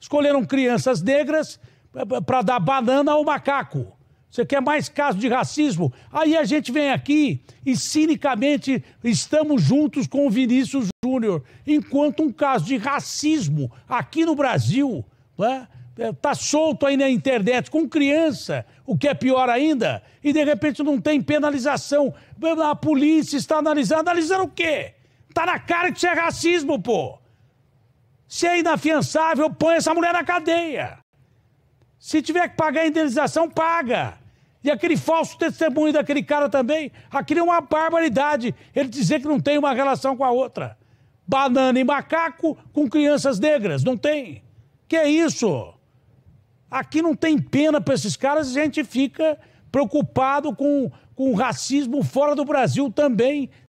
Escolheram crianças negras para dar banana ao macaco. Você quer é mais casos de racismo? Aí a gente vem aqui e cinicamente estamos juntos com o Vinícius Júnior, enquanto um caso de racismo aqui no Brasil está é? é, né, solto aí na internet com criança, o que é pior ainda, e de repente não tem penalização. A polícia está analisando. Analisando o quê? Tá na cara que isso é racismo, pô! Se é inafiançável, põe essa mulher na cadeia. Se tiver que pagar a indenização, paga. E aquele falso testemunho daquele cara também, aquilo é uma barbaridade. Ele dizer que não tem uma relação com a outra. Banana e macaco com crianças negras, não tem. Que é isso? Aqui não tem pena para esses caras e a gente fica preocupado com, com o racismo fora do Brasil também,